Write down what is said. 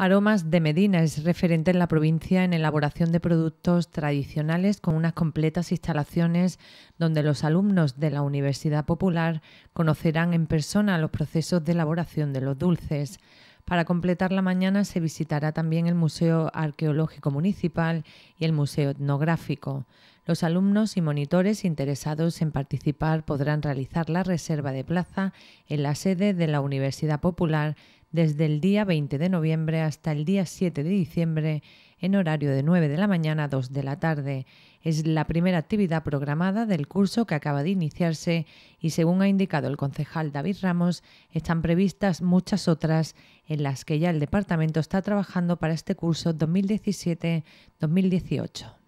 Aromas de Medina es referente en la provincia en elaboración de productos tradicionales con unas completas instalaciones donde los alumnos de la Universidad Popular conocerán en persona los procesos de elaboración de los dulces. Para completar la mañana se visitará también el Museo Arqueológico Municipal y el Museo Etnográfico. Los alumnos y monitores interesados en participar podrán realizar la reserva de plaza en la sede de la Universidad Popular desde el día 20 de noviembre hasta el día 7 de diciembre en horario de 9 de la mañana a 2 de la tarde. Es la primera actividad programada del curso que acaba de iniciarse y según ha indicado el concejal David Ramos, están previstas muchas otras en las que ya el departamento está trabajando para este curso 2017-2018.